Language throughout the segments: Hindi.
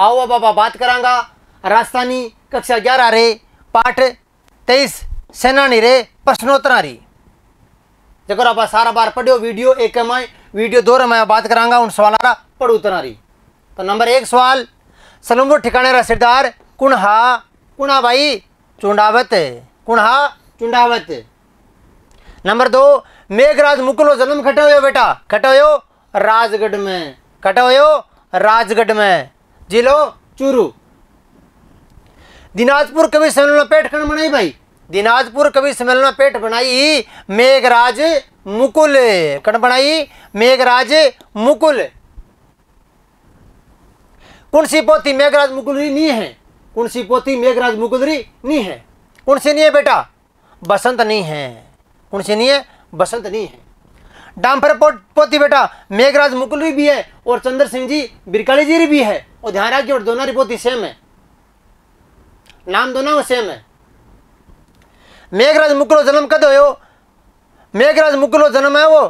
आओ अब आप बात करांगा राजस्थानी कक्षा ग्यारह रे पाठ तेईस सेनानी रे प्रश्नोत्तरा री जगह आप सारा बार पढ़ियो वीडियो एक में वीडियो दो में बात करांगा उन सवाल रा पढ़ उतना री तो नंबर एक सवाल सलूमपुर ठिकाने रा सिरदार कुणहा कुणा भाई चुंडावत कुणहा चुंडावत नंबर दो मेघराज मुकुलो जन्म खटे हुए बेटा खटे हुयो राजगढ़ में खटे हुयो राजगढ़ में जिलो चूरू दिनाजपुर कवि सम्मेलन में पेट खंड बनाई भाई दिनाजपुर कवि सम्मेलन में पेट बनाई मेघराज मुकुल कण बनाई मेघराज मुकुल कौन सी पोती मेघराज मुकुलरी नहीं है कौन सी पोती मेघराज मुकुलरी नहीं है कौन सी नहीं है बेटा बसंत नहीं है कौन सी नहीं है बसंत नहीं है डाम्फर पोती बेटा मेघराज मुकुलरी भी है और चंद्र सिंह जी बिरकाली जी भी है और ध्यान रखिए और दोनों रिपोर्ट ही सेम है नाम दोनों का सेम है मेघराज मुकुलो जन्म कद हो मेघराज मुकुलो जन्म है वो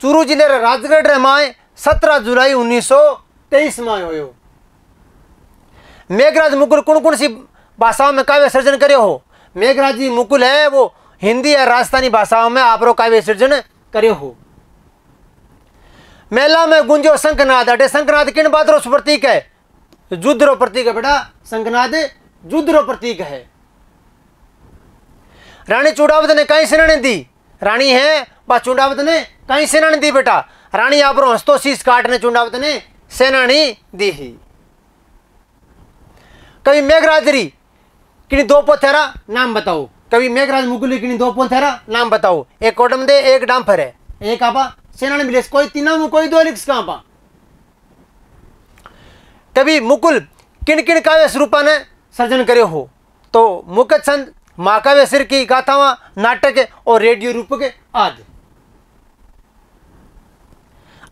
चूरू जिले रे राजगढ़ रे माए सत्रह जुलाई उन्नीस सौ तेईस में हो मेघराज मुकुल कौन कौन सी भाषाओं में काव्य सृजन करे हो मेघराज जी मुकुल है वो हिंदी या राजस्थानी भाषाओं में आप काव्य सृजन करे हो मेला में गुंजो शंखनाद अटे शंखनाद किन बात रो प्रतीक है तो युद्ध रो प्रतीक है बेटा शंखनाद युद्ध रो प्रतीक है रानी चूड़ावत ने कहीं से ने दी रानी है बा चूडावत ने कहीं से ने दी बेटा रानी आप हंसतो शीस काट ने चूडावत ने सेना ने दी ही कभी मेघराजरी किन्हीं दो पोथेरा नाम बताओ कभी मेघराज मुकुली किन्हीं दो पोथेरा नाम बताओ एक कोटम दे एक डांफर है एक आपा सेना ने मिले कोई तीन कोई दो लिख्स कहाँ पा तभी मुकुल किन किन काव्य स्वरूपा ने सर्जन करे हो तो मुख्य छंद महाकाव्य सिर की गाथावा नाटक और रेडियो के आदि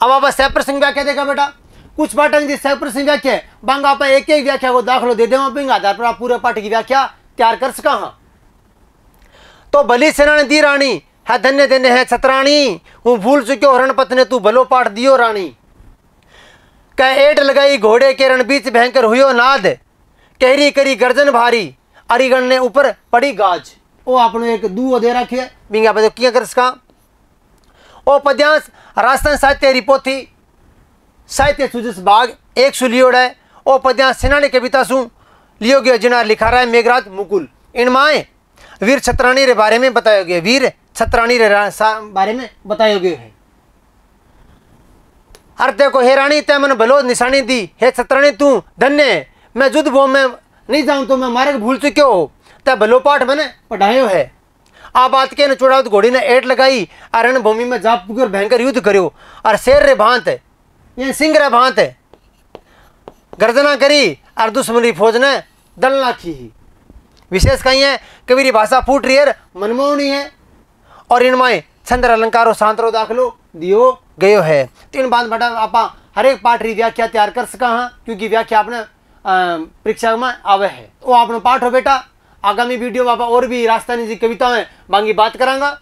अब आप सिंह व्याख्या देगा बेटा कुछ पाठक जी सिंह व्याख्या बंग आप एक एक व्याख्या को दाखिलो दे देंगे आधार पर आप पूरे पाठ की व्याख्या तैयार कर सका हाँ तो भली सेना दी रानी है धन्य देने है छतराणी हूँ भूल चुके हो रणपत ने तू भलो पाठ दियो रानी कह एट लगाई घोड़े के रणबीच भयंकर हुयो नाद कहरी करी गर्जन भारी अरिगण ने ऊपर पड़ी गाज ओ आपने एक दूओ दे रखिए बिंगा पे किया कर इसका ओ पद्यांश राजस्थान साहित्य रिपो साहित्य सुजस बाग एक सु लियोड़ है ओ पद्यांश सिन्हा ने कविता सु लियो गयो जिना लिखा रहा है मेघराज मुकुल इन माए वीर छत्राणी रे बारे में बताया गया वीर छत्राणी रे बारे में बताया गया है अरे देखो हे रानी ते मैंने भलो निशानी दी हे सतराणी तू धन्य मैं युद्ध वो मैं नहीं जाऊँ तो मैं मार्ग भूल चुके हो ते भलो पाठ मैंने पढ़ायो है आ बात के चुड़ाव घोड़ी ने एट लगाई अरण भूमि में जाप कर भयंकर युद्ध करो और शेर रे भांत है ये सिंह रे भांत है गर्जना करी और दुश्मनी फौज ने दल ना खी ही विशेष कहीं है कबीरी भाषा फूट रही है मनमोहनी है और इनमें छंद्र अलंकारो शांतरो दाखिलो दियो गयो है तो इन बात बटा आप हरेक पाठ की व्याख्या तैयार कर सका हाँ क्योंकि व्याख्या अपने परीक्षा में आवे है वो अपना पाठ हो बेटा आगामी वीडियो में आप और भी राजस्थानी जी कविताएं बाकी बात करांगा